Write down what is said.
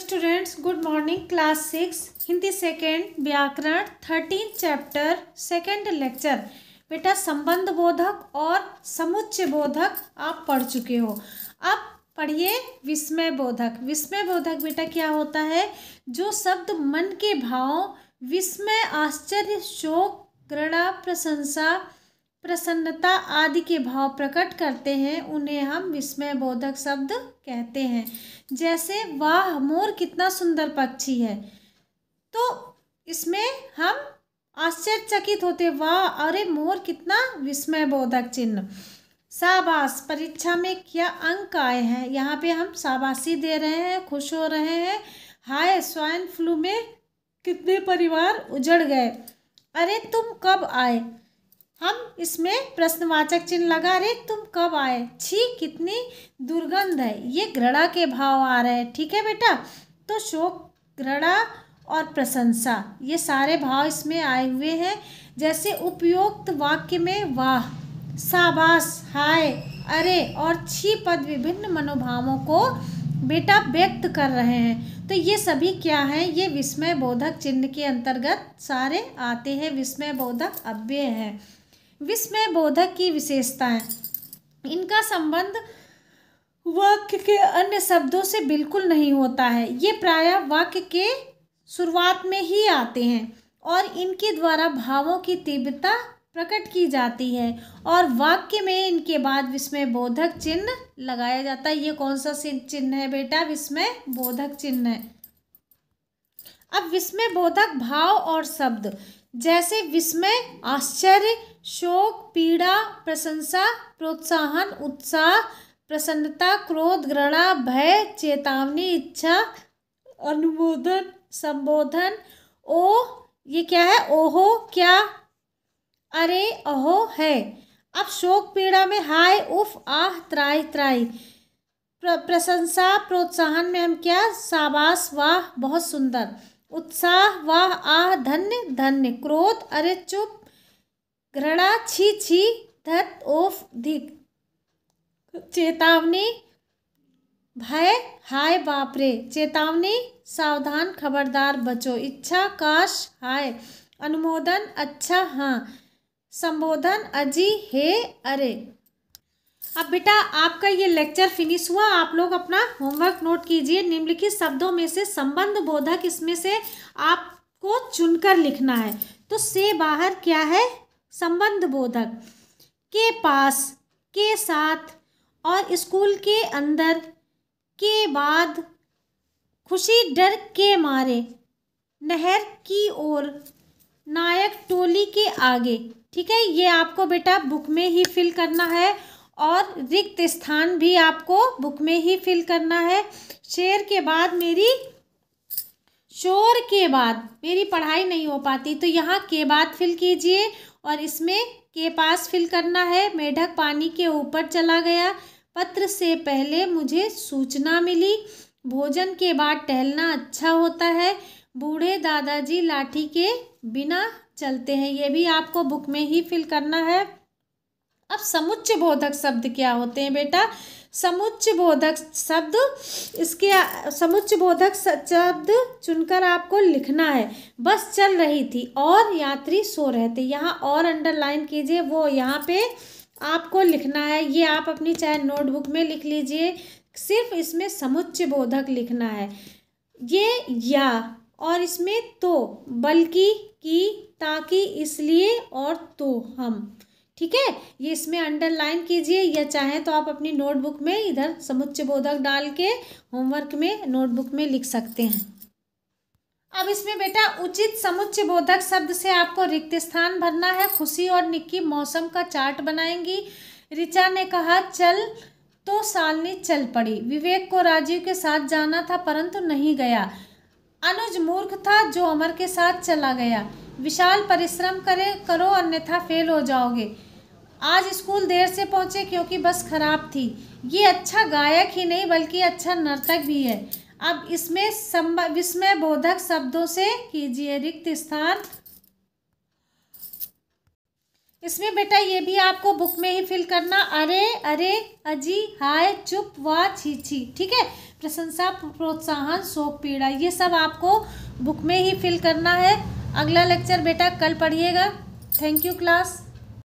students good morning class six Hindi second व्याकरण thirteen chapter second lecture बेटा संबंध बोधक और समुच्च बोधक आप पढ़ चुके हो अब पढ़िए विस्मय बोधक विस्मय बोधक बेटा क्या होता है जो शब्द मन के भाव विस्मय आश्चर्य शोक घृणा प्रशंसा प्रसन्नता आदि के भाव प्रकट करते हैं उन्हें हम विस्मय बोधक शब्द कहते हैं जैसे वाह मोर कितना सुंदर पक्षी है तो इसमें हम आश्चर्यचकित होते वाह अरे मोर कितना विस्मय बोधक चिन्ह शाबाश परीक्षा में क्या अंक आए हैं यहाँ पे हम शाबाशी दे रहे हैं खुश हो रहे हैं हाय स्वाइन फ्लू में कितने परिवार उजड़ गए अरे तुम कब आए हम इसमें प्रश्नवाचक चिन्ह लगा रहे तुम कब आए छी कितनी दुर्गंध है ये घृणा के भाव आ रहे हैं ठीक है बेटा तो शोक घृणा और प्रशंसा ये सारे भाव इसमें आए हुए हैं जैसे उपयुक्त वाक्य में वाह शाबाश हाय अरे और छी पद विभिन्न मनोभावों को बेटा व्यक्त कर रहे हैं तो ये सभी क्या हैं ये विस्मय बोधक चिन्ह के अंतर्गत सारे आते हैं विस्मय बोधक अव्यय हैं विस्मय बोधक की विशेषताएं इनका संबंध वाक्य के अन्य शब्दों से बिल्कुल नहीं होता है ये प्राय वाक्य के शुरुआत में ही आते हैं और इनके द्वारा भावों की तीव्रता प्रकट की जाती है और वाक्य में इनके बाद विस्मय बोधक चिन्ह लगाया जाता है ये कौन सा चिन्ह है बेटा विस्मय बोधक चिन्ह है अब विस्मय बोधक भाव और शब्द जैसे विस्मय आश्चर्य शोक पीड़ा प्रशंसा प्रोत्साहन उत्साह प्रसन्नता क्रोध घृणा भय चेतावनी इच्छा अनुमोदन संबोधन ओ ये क्या है ओहो क्या अरे अहो है अब शोक पीड़ा में हाय उफ आह त्राई त्राई प्र, प्रशंसा प्रोत्साहन में हम क्या शाबाश वाह बहुत सुंदर उत्साह वाह आह धन्य धन्य क्रोध अरे चुप घृणा छी छी धत ओफ धिक चेतावनी भय हाय बापरे चेतावनी सावधान खबरदार बचो इच्छा काश हाय अनुमोदन अच्छा हाँ संबोधन अजी हे अरे अब बेटा आपका ये लेक्चर फिनिश हुआ आप लोग अपना होमवर्क नोट कीजिए निम्नलिखित शब्दों में से संबंध बोधक इसमें से आपको चुनकर लिखना है तो से बाहर क्या है संबंध बोधक के पास के साथ और स्कूल के अंदर के बाद खुशी डर के मारे नहर की ओर नायक टोली के आगे ठीक है ये आपको बेटा बुक में ही फिल करना है और रिक्त स्थान भी आपको बुक में ही फिल करना है शेर के बाद मेरी शोर के बाद मेरी पढ़ाई नहीं हो पाती तो यहाँ के बाद फिल कीजिए और इसमें के पास फिल करना है मेढक पानी के ऊपर चला गया पत्र से पहले मुझे सूचना मिली भोजन के बाद टहलना अच्छा होता है बूढ़े दादाजी लाठी के बिना चलते हैं ये भी आपको बुक में ही फिल करना है अब समुच्च बोधक शब्द क्या होते हैं बेटा समुच्च बोधक शब्द इसके समुच्च बोधक शब्द चुनकर आपको लिखना है बस चल रही थी और यात्री सो रहे थे यहाँ और अंडरलाइन कीजिए वो यहाँ पे आपको लिखना है ये आप अपनी चाहे नोटबुक में लिख लीजिए सिर्फ इसमें समुच्च बोधक लिखना है ये या और इसमें तो बल्कि की ताकि इसलिए और तो हम ठीक है ये इसमें अंडरलाइन कीजिए या चाहे तो आप अपनी नोटबुक में इधर समुच्चय बोधक डाल के होमवर्क में नोटबुक में लिख सकते हैं अब इसमें बेटा उचित समुच्चय बोधक शब्द से आपको रिक्त स्थान भरना है खुशी और निक्की मौसम का चार्ट बनाएंगी रिचा ने कहा चल तो सालनी चल पड़ी विवेक को राजीव के साथ जाना था परंतु नहीं गया अनुज मूर्ख था जो अमर के साथ चला गया विशाल परिश्रम करे करो अन्यथा फेल हो जाओगे आज स्कूल देर से पहुंचे क्योंकि बस खराब थी ये अच्छा गायक ही नहीं बल्कि अच्छा नर्तक भी है अब इसमें विस्मय बोधक शब्दों से कीजिए रिक्त स्थान इसमें बेटा ये भी आपको बुक में ही फिल करना अरे अरे अजी हाय चुप वा छी ठीक है प्रशंसा प्रोत्साहन शोक पीड़ा ये सब आपको बुक में ही फिल करना है अगला लेक्चर बेटा कल पढ़िएगा थैंक यू क्लास